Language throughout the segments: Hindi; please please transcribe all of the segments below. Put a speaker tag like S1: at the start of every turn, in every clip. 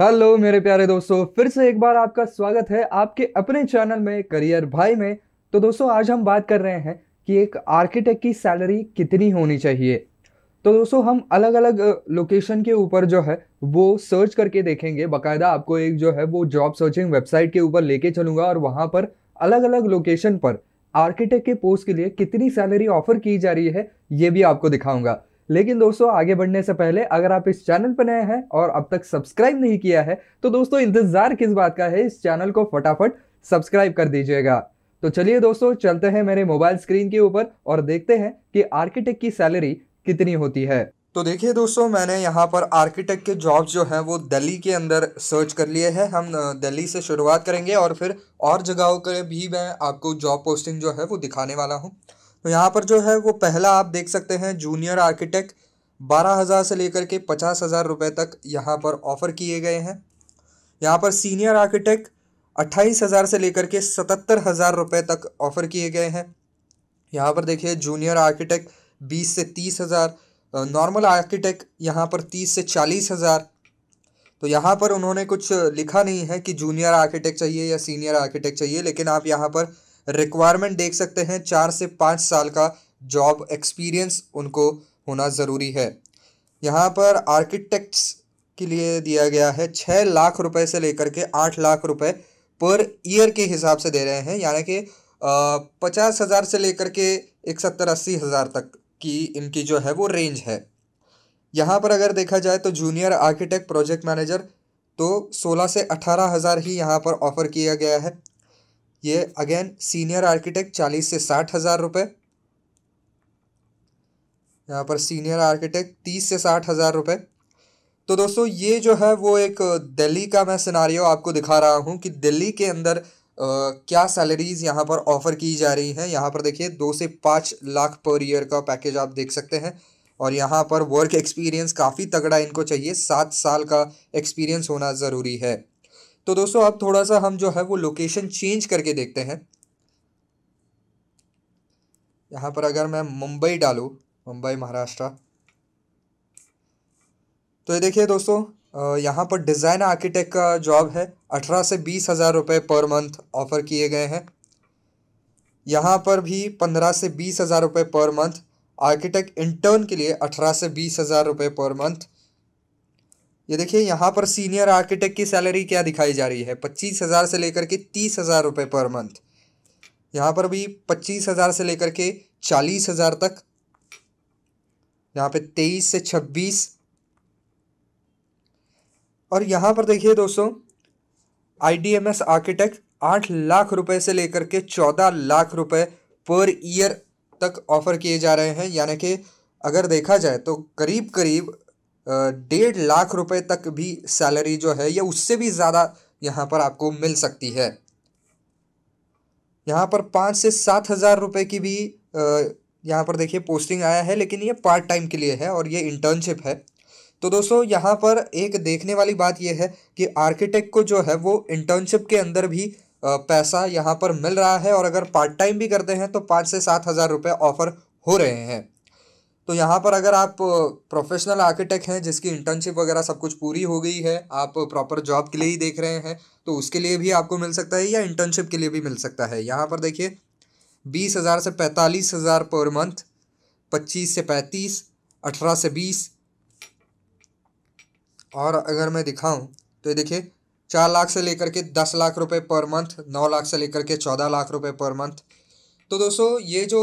S1: हेलो मेरे प्यारे दोस्तों फिर से एक बार आपका स्वागत है आपके अपने चैनल में करियर भाई में तो दोस्तों आज हम बात कर रहे हैं कि एक आर्किटेक्ट की सैलरी कितनी होनी चाहिए तो दोस्तों हम अलग अलग लोकेशन के ऊपर जो है वो सर्च करके देखेंगे बाकायदा आपको एक जो है वो जॉब सर्चिंग वेबसाइट के ऊपर लेके चलूंगा और वहाँ पर अलग अलग लोकेशन पर आर्किटेक्ट के पोस्ट के लिए कितनी सैलरी ऑफर की जा रही है ये भी आपको दिखाऊँगा लेकिन दोस्तों आगे बढ़ने से पहले अगर आप इस चैनल पर नए हैं और अब तक सब्सक्राइब नहीं किया है तो दोस्तों इंतजार किस बात का है इस चैनल को फटाफट सब्सक्राइब कर दीजिएगा तो चलिए दोस्तों चलते हैं मेरे मोबाइल स्क्रीन के ऊपर और देखते हैं कि आर्किटेक्ट की सैलरी कितनी होती है तो देखिए दोस्तों मैंने यहाँ पर आर्किटेक्ट के जॉब जो हैं वो दिल्ली के अंदर सर्च कर लिए हैं हम दिल्ली से शुरुआत करेंगे और फिर और जगहों पर भी मैं आपको जॉब पोस्टिंग जो है वो दिखाने वाला हूँ तो यहाँ पर जो है वो पहला आप देख सकते हैं जूनियर आर्किटेक्ट बारह हज़ार से लेकर के पचास हज़ार रुपये तक यहाँ पर ऑफ़र किए गए हैं यहाँ पर सीनियर आर्किटेक्ट अट्ठाईस हज़ार से लेकर के सतहत्तर हज़ार रुपये तक ऑफ़र किए गए हैं यहाँ पर देखिए जूनियर आर्किटेक्ट बीस से तीस हज़ार नॉर्मल आर्किटेक्ट यहाँ पर तीस से चालीस हज़ार तो यहाँ पर उन्होंने कुछ लिखा नहीं है कि जूनियर आर्किटेक्ट चाहिए या सीनियर आर्किटेक्ट चाहिए लेकिन आप यहाँ पर रिक्वायरमेंट देख सकते हैं चार से पाँच साल का जॉब एक्सपीरियंस उनको होना ज़रूरी है यहाँ पर आर्किटेक्ट्स के लिए दिया गया है छः लाख रुपए से लेकर के आठ लाख रुपए पर ईयर के हिसाब से दे रहे हैं यानी कि पचास हज़ार से लेकर के एक सत्तर अस्सी हज़ार तक की इनकी जो है वो रेंज है यहाँ पर अगर देखा जाए तो जूनियर आर्किटेक्ट प्रोजेक्ट मैनेजर तो सोलह से अठारह हज़ार ही यहाँ पर ऑफ़र किया गया है ये अगेन सीनियर आर्किटेक्ट चालीस से साठ हज़ार रुपये यहाँ पर सीनियर आर्किटेक्ट तीस से साठ हज़ार रुपये तो दोस्तों ये जो है वो एक दिल्ली का मैं सिनारियो आपको दिखा रहा हूँ कि दिल्ली के अंदर आ, क्या सैलरीज़ यहाँ पर ऑफ़र की जा रही हैं यहाँ पर देखिए दो से पाँच लाख पर ईयर का पैकेज आप देख सकते हैं और यहाँ पर वर्क एक्सपीरियंस काफ़ी तगड़ा इनको चाहिए सात साल का एक्सपीरियंस होना ज़रूरी है तो दोस्तों अब थोड़ा सा हम जो है वो लोकेशन चेंज करके देखते हैं यहाँ पर अगर मैं मुंबई डालूँ मुंबई महाराष्ट्र तो ये देखिए दोस्तों यहाँ पर डिज़ाइन आर्किटेक्ट का जॉब है अठारह से बीस हज़ार रुपये पर मंथ ऑफ़र किए गए हैं यहाँ पर भी पंद्रह से बीस हज़ार रुपये पर मंथ आर्किटेक्ट इंटर्न के लिए अठारह से बीस हज़ार रुपये पर मंथ ये देखिए यहाँ पर सीनियर आर्किटेक्ट की सैलरी क्या दिखाई जा रही है पच्चीस हज़ार से लेकर के तीस हज़ार रुपये पर मंथ यहाँ पर भी पच्चीस हज़ार से लेकर के चालीस हज़ार तक यहाँ पे तेईस से छब्बीस और यहाँ पर देखिए दोस्तों आईडीएमएस आर्किटेक्ट आठ लाख रुपए से लेकर के चौदह लाख रुपए पर ईयर तक ऑफर किए जा रहे हैं यानी कि अगर देखा जाए तो करीब करीब डेढ़ लाख रुपए तक भी सैलरी जो है या उससे भी ज़्यादा यहाँ पर आपको मिल सकती है यहाँ पर पाँच से सात हज़ार रुपये की भी यहाँ पर देखिए पोस्टिंग आया है लेकिन ये पार्ट टाइम के लिए है और ये इंटर्नशिप है तो दोस्तों यहाँ पर एक देखने वाली बात यह है कि आर्किटेक्ट को जो है वो इंटर्नशिप के अंदर भी पैसा यहाँ पर मिल रहा है और अगर पार्ट टाइम भी करते हैं तो पाँच से सात हज़ार रुपये ऑफ़र हो रहे हैं तो यहाँ पर अगर आप प्रोफेशनल आर्किटेक्ट हैं जिसकी इंटर्नशिप वगैरह सब कुछ पूरी हो गई है आप प्रॉपर जॉब के लिए ही देख रहे हैं तो उसके लिए भी आपको मिल सकता है या इंटर्नशिप के लिए भी मिल सकता है यहाँ पर देखिए बीस हज़ार से पैंतालीस हज़ार पर मंथ पच्चीस से पैंतीस अठारह से बीस और अगर मैं दिखाऊँ तो ये देखिए चार लाख से लेकर के दस लाख रुपये पर मंथ नौ लाख से लेकर के चौदह लाख रुपये पर मंथ तो दोस्तों ये जो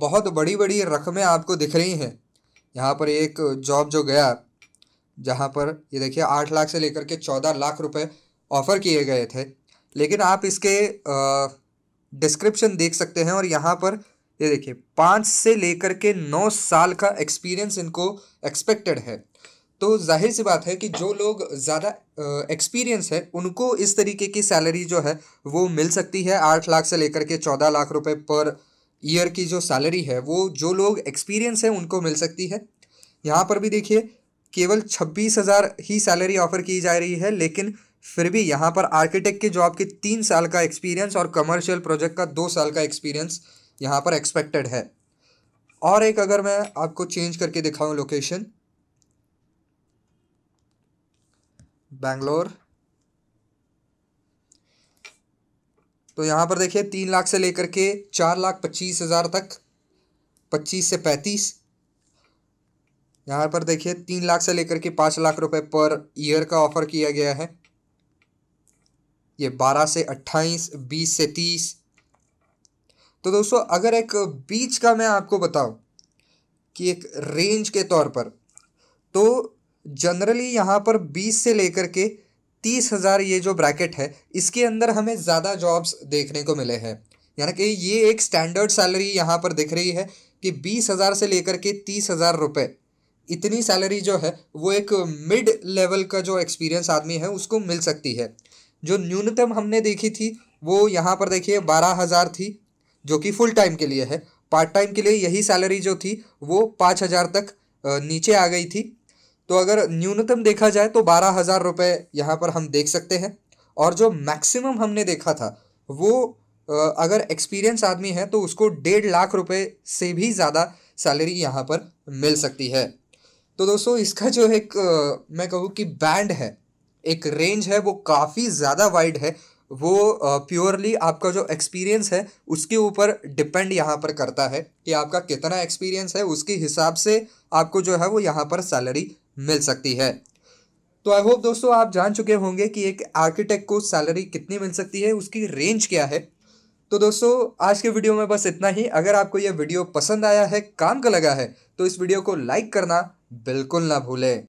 S1: बहुत बड़ी बड़ी रकमें आपको दिख रही हैं यहाँ पर एक जॉब जो गया जहाँ पर ये देखिए आठ लाख से लेकर के चौदह लाख रुपए ऑफ़र किए गए थे लेकिन आप इसके डिस्क्रिप्शन देख सकते हैं और यहाँ पर ये देखिए पाँच से लेकर के नौ साल का एक्सपीरियंस इनको एक्सपेक्टेड है तो जाहिर सी बात है कि जो लोग ज़्यादा एक्सपीरियंस है उनको इस तरीके की सैलरी जो है वो मिल सकती है आठ लाख से लेकर के चौदह लाख रुपए पर ईयर की जो सैलरी है वो जो लोग एक्सपीरियंस है उनको मिल सकती है यहाँ पर भी देखिए केवल छब्बीस हज़ार ही सैलरी ऑफर की जा रही है लेकिन फिर भी यहाँ पर आर्किटेक्ट की जॉब की तीन साल का एक्सपीरियंस और कमर्शियल प्रोजेक्ट का दो साल का एक्सपीरियंस यहाँ पर एक्सपेक्टेड है और एक अगर मैं आपको चेंज करके दिखाऊँ लोकेशन बैंगलोर तो यहां पर देखिए तीन लाख से लेकर के चार लाख पच्चीस हज़ार तक पच्चीस से पैंतीस यहां पर देखिए तीन लाख से लेकर के पांच लाख रुपए पर ईयर का ऑफर किया गया है ये बारह से अट्ठाईस बीस से तीस तो दोस्तों अगर एक बीच का मैं आपको बताऊं कि एक रेंज के तौर पर तो जनरली यहाँ पर बीस से लेकर के तीस हज़ार ये जो ब्रैकेट है इसके अंदर हमें ज़्यादा जॉब्स देखने को मिले हैं यानी कि ये एक स्टैंडर्ड सैलरी यहाँ पर दिख रही है कि बीस हज़ार से लेकर के तीस हज़ार रुपये इतनी सैलरी जो है वो एक मिड लेवल का जो एक्सपीरियंस आदमी है उसको मिल सकती है जो न्यूनतम हमने देखी थी वो यहाँ पर देखिए बारह हज़ार थी जो कि फुल टाइम के लिए है पार्ट टाइम के लिए यही सैलरी जो थी वो पाँच हज़ार तक नीचे आ गई थी तो अगर न्यूनतम देखा जाए तो बारह हज़ार रुपये यहाँ पर हम देख सकते हैं और जो मैक्सिमम हमने देखा था वो अगर एक्सपीरियंस आदमी है तो उसको डेढ़ लाख रुपए से भी ज़्यादा सैलरी यहाँ पर मिल सकती है तो दोस्तों इसका जो एक मैं कहूँ कि बैंड है एक रेंज है वो काफ़ी ज़्यादा वाइड है वो प्योरली आपका जो एक्सपीरियंस है उसके ऊपर डिपेंड यहाँ पर करता है कि आपका कितना एक्सपीरियंस है उसके हिसाब से आपको जो है वो यहाँ पर सैलरी मिल सकती है तो आई होप दोस्तों आप जान चुके होंगे कि एक आर्किटेक्ट को सैलरी कितनी मिल सकती है उसकी रेंज क्या है तो दोस्तों आज के वीडियो में बस इतना ही अगर आपको यह वीडियो पसंद आया है काम का लगा है तो इस वीडियो को लाइक करना बिल्कुल ना भूलें